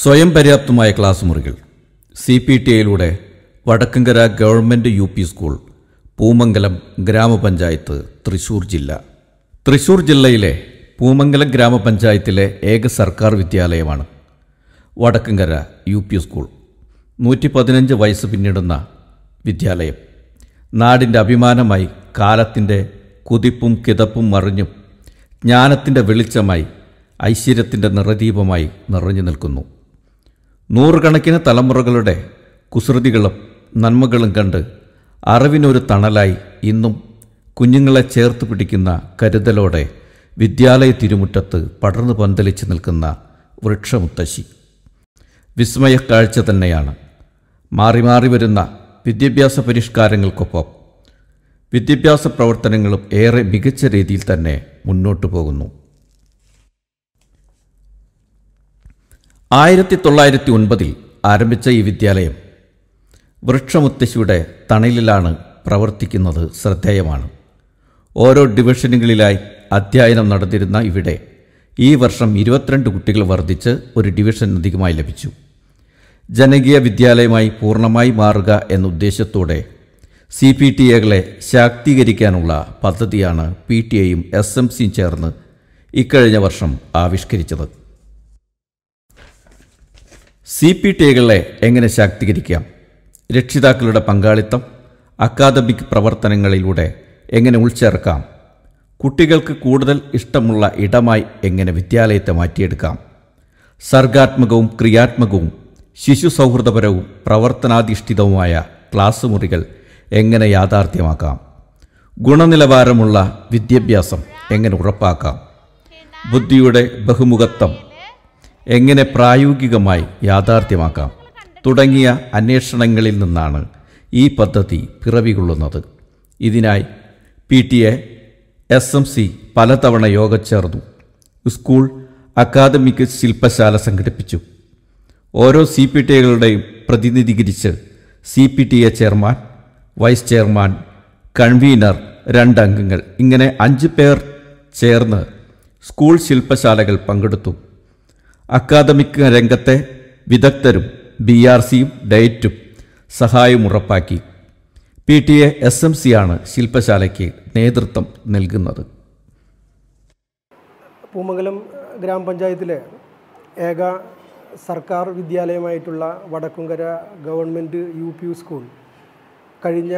സ്വയം പര്യാപ്തമായ ക്ലാസ് മുറികൾ സി പി ടി ഐയിലൂടെ Vadakkankara government U P school Poomangalam ഗ്രാമപഞ്ചായത്ത് തൃശൂർ ജില്ല തൃശൂർ ജില്ലയിലെ പൂമംഗലം ഗ്രാമപഞ്ചായത്തിലെ ഏക സർക്കാർ വിദ്യാലയമാണ് വടക്കങ്കര യു പി സ്കൂൾ നൂറ്റി പതിനഞ്ച് വയസ്സ് പിന്നിടുന്ന വിദ്യാലയം നാടിൻ്റെ അഭിമാനമായി കാലത്തിൻ്റെ കുതിപ്പും കിതപ്പും മറിഞ്ഞും ജ്ഞാനത്തിൻ്റെ വെളിച്ചമായി ഐശ്വര്യത്തിൻ്റെ നിറദീപമായി നിറഞ്ഞു നിൽക്കുന്നു നൂറുകണക്കിന് തലമുറകളുടെ കുസൃതികളും നന്മകളും കണ്ട് അറിവിനൊരു തണലായി ഇന്നും കുഞ്ഞുങ്ങളെ ചേർത്ത് പിടിക്കുന്ന കരുതലോടെ വിദ്യാലയ തിരുമുറ്റത്ത് പടർന്നു പന്തലിച്ച് നിൽക്കുന്ന വൃക്ഷമുത്തശ്ശി വിസ്മയ കാഴ്ച തന്നെയാണ് മാറി മാറി വരുന്ന വിദ്യാഭ്യാസ പരിഷ്കാരങ്ങൾക്കൊപ്പം വിദ്യാഭ്യാസ പ്രവർത്തനങ്ങളും ഏറെ മികച്ച രീതിയിൽ തന്നെ മുന്നോട്ടു പോകുന്നു ആയിരത്തി തൊള്ളായിരത്തി ഒൻപതിൽ ആരംഭിച്ച ഈ വിദ്യാലയം വൃക്ഷമുത്തശ്ശിയുടെ തണലിലാണ് പ്രവർത്തിക്കുന്നത് ശ്രദ്ധേയമാണ് ഓരോ ഡിവിഷനുകളിലായി അധ്യയനം നടത്തിയിരുന്ന ഇവിടെ ഈ വർഷം ഇരുപത്തിരണ്ട് കുട്ടികൾ വർദ്ധിച്ച് ഒരു ഡിവിഷൻ അധികമായി ലഭിച്ചു ജനകീയ വിദ്യാലയമായി പൂർണ്ണമായി മാറുക എന്ന ഉദ്ദേശത്തോടെ സി പി ടി എകളെ ശാക്തീകരിക്കാനുള്ള പദ്ധതിയാണ് പി ടി എയും എസ് എം സിയും ചേർന്ന് ഇക്കഴിഞ്ഞ വർഷം ആവിഷ്കരിച്ചത് സി പി ടി എങ്ങനെ ശാക്തീകരിക്കാം രക്ഷിതാക്കളുടെ പങ്കാളിത്തം അക്കാദമിക് പ്രവർത്തനങ്ങളിലൂടെ എങ്ങനെ ഉൾച്ചേർക്കാം കുട്ടികൾക്ക് കൂടുതൽ ഇഷ്ടമുള്ള ഇടമായി എങ്ങനെ വിദ്യാലയത്തെ മാറ്റിയെടുക്കാം സർഗാത്മകവും ക്രിയാത്മകവും ശിശു സൗഹൃദപരവും പ്രവർത്തനാധിഷ്ഠിതവുമായ ക്ലാസ് മുറികൾ എങ്ങനെ യാഥാർത്ഥ്യമാക്കാം ഗുണനിലവാരമുള്ള വിദ്യാഭ്യാസം എങ്ങനെ ഉറപ്പാക്കാം ബുദ്ധിയുടെ ബഹുമുഖത്വം എങ്ങനെ പ്രായോഗികമായി യാഥാർത്ഥ്യമാക്കാം തുടങ്ങിയ അന്വേഷണങ്ങളിൽ നിന്നാണ് ഈ പദ്ധതി പിറവികൊള്ളുന്നത് ഇതിനായി P T A S M C പലതവണ യോഗ ചേർന്നു സ്കൂൾ അക്കാദമിക് ശില്പശാല സംഘടിപ്പിച്ചു ഓരോ സി പി ടി എകളുടെയും പ്രതിനിധീകരിച്ച് C P T A chairman vice chairman convener രണ്ടംഗങ്ങൾ ഇങ്ങനെ അഞ്ച് പേർ ചേർന്ന് സ്കൂൾ ശില്പശാലകൾ പങ്കെടുത്തു അക്കാദമിക് രംഗത്തെ വിദഗ്ധരും ബി ആർ സിയും ഡയറ്റും സഹായം ഉറപ്പാക്കി P T A S M C ആണ് ശില്പശാലയ്ക്ക് നേതൃത്വം നൽകുന്നത് പൂമംഗലം ഗ്രാമപഞ്ചായത്തിലെ ഏക സർക്കാർ വിദ്യാലയമായിട്ടുള്ള Vadakkumkara government U P school കഴിഞ്ഞ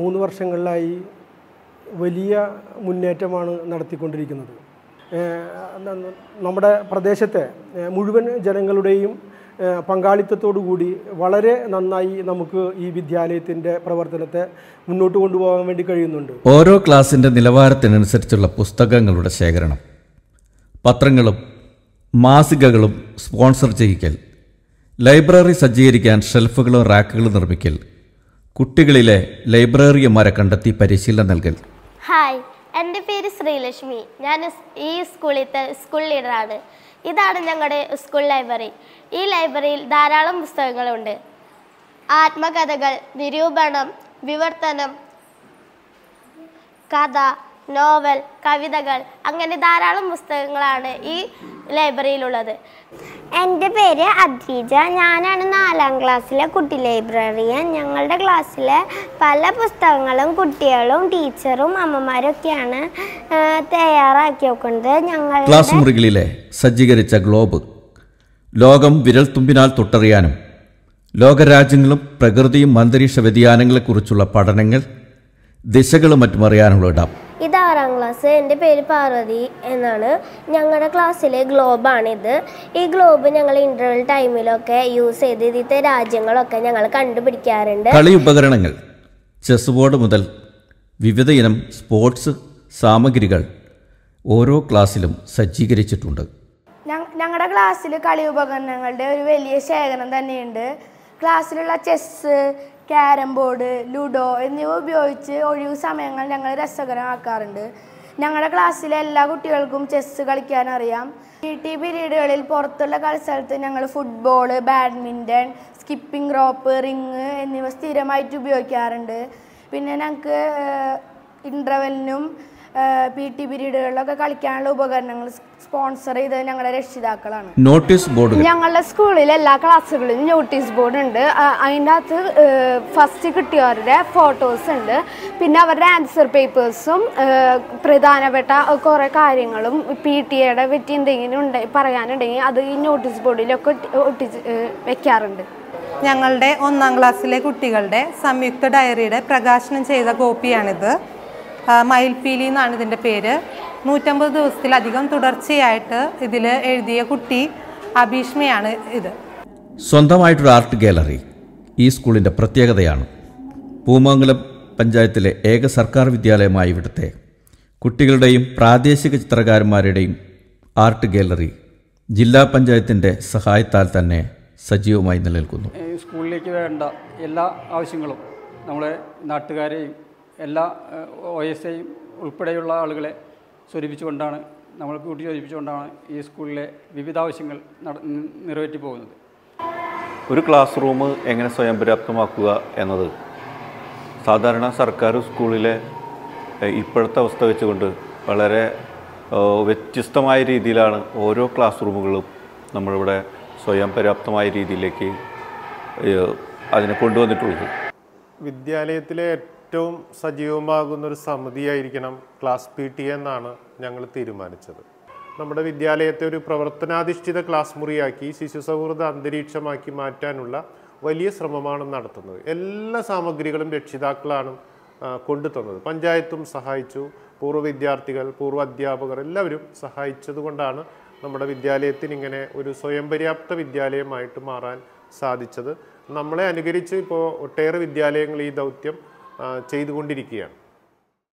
മൂന്ന് വർഷങ്ങളിലായി വലിയ മുന്നേറ്റമാണ് നടത്തിക്കൊണ്ടിരിക്കുന്നത് നമ്മുടെ പ്രദേശത്തെ മുഴുവൻ ജനങ്ങളുടെയും കൂടി വളരെ നന്നായി നമുക്ക് ഈ വിദ്യാലയത്തിൻ്റെ പ്രവർത്തനത്തെ മുന്നോട്ട് കൊണ്ടുപോകാൻ വേണ്ടി കഴിയുന്നുണ്ട് ഓരോ ക്ലാസിൻ്റെ നിലവാരത്തിനനുസരിച്ചുള്ള പുസ്തകങ്ങളുടെ ശേഖരണം പത്രങ്ങളും മാസികകളും സ്പോൺസർ ചെയ്യിക്കൽ ലൈബ്രറി സജ്ജീകരിക്കാൻ ഷെൽഫുകളും റാക്കുകളും നിർമ്മിക്കൽ കുട്ടികളിലെ ലൈബ്രറിയന്മാരെ കണ്ടെത്തി പരിശീലനം നൽകൽ ഹായ് എൻ്റെ പേര് ശ്രീലക്ഷ്മി ഞാൻ ഈ സ്കൂളിലത്തെ സ്കൂൾ ലീഡറാണ് ഇതാണ് ഞങ്ങളുടെ സ്കൂൾ ലൈബ്രറി ഈ ലൈബ്രറിയിൽ ധാരാളം പുസ്തകങ്ങളുണ്ട് ആത്മകഥകൾ നിരൂപണം വിവർത്തനം കഥ നോവൽ കവിതകൾ അങ്ങനെ ധാരാളം പുസ്തകങ്ങളാണ് ഈ ലൈബ്രറിയിലുള്ളത് എൻ്റെ പേര് അദ്വീജ ഞാനാണ് നാലാം ക്ലാസ്സിലെ കുട്ടി ലൈബ്രറിയൻ ഞങ്ങളുടെ ക്ലാസ്സിലെ പല പുസ്തകങ്ങളും കുട്ടികളും ടീച്ചറും അമ്മമാരും ഒക്കെയാണ് തയ്യാറാക്കി വെക്കുന്നത് ഞങ്ങൾ ക്ലാസ് മുറികളിലെ സജ്ജീകരിച്ച ഗ്ലോബ് ലോകം തുമ്പിനാൽ തൊട്ടറിയാനും ലോകരാജ്യങ്ങളും പ്രകൃതിയും അന്തരീക്ഷ വ്യതിയാനങ്ങളെക്കുറിച്ചുള്ള പഠനങ്ങൾ ദിശകളും മറ്റും അറിയാനുള്ള ഇടാം ഇത് ആറാം ക്ലാസ് എൻ്റെ പേര് പാർവതി എന്നാണ് ഞങ്ങളുടെ ക്ലാസ്സിലെ ഗ്ലോബാണിത് ഈ ഗ്ലോബ് ഞങ്ങൾ ഇൻ്റർവൽ ടൈമിലൊക്കെ യൂസ് ചെയ്ത് ഇതിലത്തെ രാജ്യങ്ങളൊക്കെ ഞങ്ങൾ കണ്ടുപിടിക്കാറുണ്ട് കളി ഉപകരണങ്ങൾ ചെസ് ബോർഡ് മുതൽ വിവിധ ഇനം സ്പോർട്സ് സാമഗ്രികൾ ഓരോ ക്ലാസ്സിലും സജ്ജീകരിച്ചിട്ടുണ്ട് ഞങ്ങളുടെ ക്ലാസ്സിൽ കളി ഉപകരണങ്ങളുടെ ഒരു വലിയ ശേഖരം തന്നെയുണ്ട് ക്ലാസ്സിലുള്ള ചെസ്സ് ക്യാരം ബോർഡ് ലുഡോ എന്നിവ ഉപയോഗിച്ച് ഒഴിവു സമയങ്ങൾ ഞങ്ങൾ രസകരമാക്കാറുണ്ട് ഞങ്ങളുടെ ക്ലാസ്സിലെ എല്ലാ കുട്ടികൾക്കും ചെസ്സ് കളിക്കാൻ അറിയാം പി ടി പീരീഡുകളിൽ പുറത്തുള്ള കളിസ്ഥലത്ത് ഞങ്ങൾ football badminton skipping rope ring എന്നിവ സ്ഥിരമായിട്ട് ഉപയോഗിക്കാറുണ്ട് പിന്നെ ഞങ്ങൾക്ക് ഇൻ്റർവെല്ലിനും പി ടി പീരീഡുകളിലൊക്കെ കളിക്കാനുള്ള ഉപകരണങ്ങൾ സ്പോൺസർ ചെയ്തത് ഞങ്ങളുടെ രക്ഷിതാക്കളാണ് നോട്ടീസ് ബോർഡ് ഞങ്ങളുടെ സ്കൂളിൽ എല്ലാ ക്ലാസ്സുകളിലും നോട്ടീസ് ബോർഡ് ഉണ്ട് അതിൻ്റെ അകത്ത് ഫസ്റ്റ് കിട്ടിയവരുടെ ഫോട്ടോസ് ഉണ്ട് പിന്നെ അവരുടെ ആൻസർ പേപ്പേഴ്സും പ്രധാനപ്പെട്ട കുറേ കാര്യങ്ങളും പി ടി എയുടെ പറ്റി എന്തെങ്കിലും ഉണ്ടെങ്കിൽ പറയാനുണ്ടെങ്കിൽ അത് ഈ നോട്ടീസ് ബോർഡിലൊക്കെ ഒട്ടിച്ച് വെക്കാറുണ്ട് ഞങ്ങളുടെ ഒന്നാം ക്ലാസ്സിലെ കുട്ടികളുടെ സംയുക്ത ഡയറിയുടെ പ്രകാശനം ചെയ്ത കോപ്പിയാണിത് മയിൽപീലി എന്നാണ് ഇതിൻ്റെ പേര് നൂറ്റമ്പത് ദിവസത്തിലധികം തുടർച്ചയായിട്ട് ഇതിൽ എഴുതിയ കുട്ടി അഭീഷ്മയാണ് ഇത് സ്വന്തമായിട്ടൊരു ആർട്ട് ഗാലറി ഈ സ്കൂളിൻ്റെ പ്രത്യേകതയാണ് പൂമംഗലം പഞ്ചായത്തിലെ ഏക സർക്കാർ വിദ്യാലയമായ ഇവിടുത്തെ കുട്ടികളുടെയും പ്രാദേശിക ചിത്രകാരന്മാരുടെയും ആർട്ട് ഗാലറി ജില്ലാ പഞ്ചായത്തിൻ്റെ സഹായത്താൽ തന്നെ സജീവമായി നിലനിൽക്കുന്നു സ്കൂളിലേക്ക് വേണ്ട എല്ലാ ആവശ്യങ്ങളും നമ്മളെ നാട്ടുകാരെയും എല്ലാ ഒ എസ് ഐയും ഉൾപ്പെടെയുള്ള ആളുകളെ സ്വരിപ്പിച്ചുകൊണ്ടാണ് നമ്മൾ കൂട്ടി ഈ സ്കൂളിലെ വിവിധ ആവശ്യങ്ങൾ നിറവേറ്റി പോകുന്നത് ഒരു ക്ലാസ് റൂം എങ്ങനെ സ്വയം പര്യാപ്തമാക്കുക എന്നത് സാധാരണ സർക്കാർ സ്കൂളിലെ ഇപ്പോഴത്തെ അവസ്ഥ വെച്ചുകൊണ്ട് വളരെ വ്യത്യസ്തമായ രീതിയിലാണ് ഓരോ ക്ലാസ് റൂമുകളും നമ്മളിവിടെ സ്വയം പര്യാപ്തമായ രീതിയിലേക്ക് അതിനെ കൊണ്ടുവന്നിട്ടുള്ളത് വിദ്യാലയത്തിലെ ഏറ്റവും സജീവമാകുന്ന ഒരു സമിതിയായിരിക്കണം ക്ലാസ് പി ടി എന്നാണ് ഞങ്ങൾ തീരുമാനിച്ചത് നമ്മുടെ വിദ്യാലയത്തെ ഒരു പ്രവർത്തനാധിഷ്ഠിത ക്ലാസ് മുറിയാക്കി ശിശു സൗഹൃദ അന്തരീക്ഷമാക്കി മാറ്റാനുള്ള വലിയ ശ്രമമാണ് നടത്തുന്നത് എല്ലാ സാമഗ്രികളും രക്ഷിതാക്കളാണ് കൊണ്ടു തന്നത് പഞ്ചായത്തും സഹായിച്ചു പൂർവ്വ വിദ്യാർത്ഥികൾ പൂർവ്വ അധ്യാപകർ എല്ലാവരും സഹായിച്ചതുകൊണ്ടാണ് നമ്മുടെ വിദ്യാലയത്തിന് ഇങ്ങനെ ഒരു സ്വയം പര്യാപ്ത വിദ്യാലയമായിട്ട് മാറാൻ സാധിച്ചത് നമ്മളെ അനുകരിച്ച് ഇപ്പോൾ ഒട്ടേറെ വിദ്യാലയങ്ങൾ ഈ ദൗത്യം ചെയ്തുകൊണ്ടിരിക്കുകയാണ്